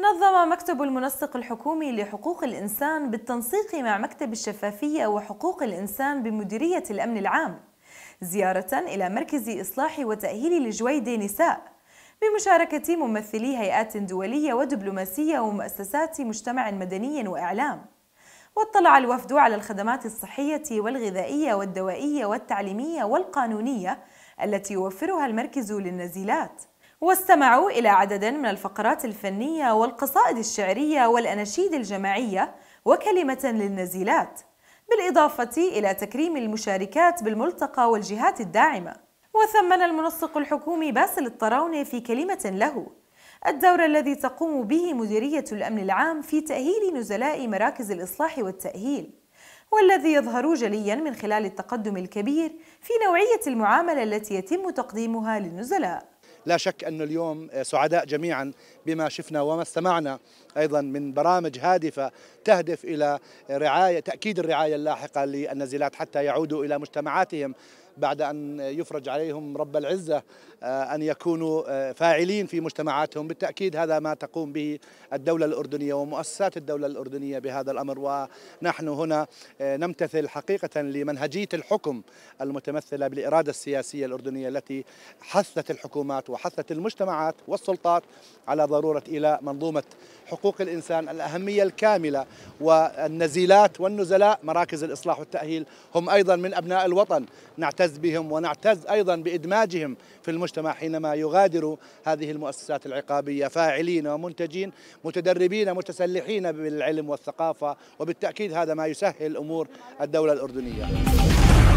نظم مكتب المنسق الحكومي لحقوق الإنسان بالتنسيق مع مكتب الشفافية وحقوق الإنسان بمديرية الأمن العام زيارة إلى مركز إصلاح وتأهيل لجويد نساء بمشاركة ممثلي هيئات دولية ودبلوماسية ومؤسسات مجتمع مدني وإعلام واطلع الوفد على الخدمات الصحية والغذائية والدوائية والتعليمية والقانونية التي يوفرها المركز للنزيلات واستمعوا إلى عدد من الفقرات الفنية والقصائد الشعرية والأناشيد الجماعية وكلمة للنزيلات بالإضافة إلى تكريم المشاركات بالملتقى والجهات الداعمة وثمن المنسق الحكومي باسل الطراونة في كلمة له الدور الذي تقوم به مديرية الأمن العام في تأهيل نزلاء مراكز الإصلاح والتأهيل والذي يظهر جليا من خلال التقدم الكبير في نوعية المعاملة التي يتم تقديمها للنزلاء لا شك أنه اليوم سعداء جميعا بما شفنا وما استمعنا أيضا من برامج هادفة تهدف إلى رعاية تأكيد الرعاية اللاحقة للنزيلات حتى يعودوا إلى مجتمعاتهم بعد أن يفرج عليهم رب العزة آه، أن يكونوا آه، فاعلين في مجتمعاتهم بالتأكيد هذا ما تقوم به الدولة الأردنية ومؤسسات الدولة الأردنية بهذا الأمر ونحن هنا آه، نمتثل حقيقة لمنهجية الحكم المتمثلة بالإرادة السياسية الأردنية التي حثت الحكومات وحثت المجتمعات والسلطات على ضرورة إلى منظومة حقوق الإنسان الأهمية الكاملة والنزيلات والنزلاء مراكز الإصلاح والتأهيل هم أيضا من أبناء الوطن نعتز نعتز بهم ونعتز أيضا بإدماجهم في المجتمع حينما يغادروا هذه المؤسسات العقابية فاعلين ومنتجين متدربين متسلحين بالعلم والثقافة وبالتأكيد هذا ما يسهل أمور الدولة الأردنية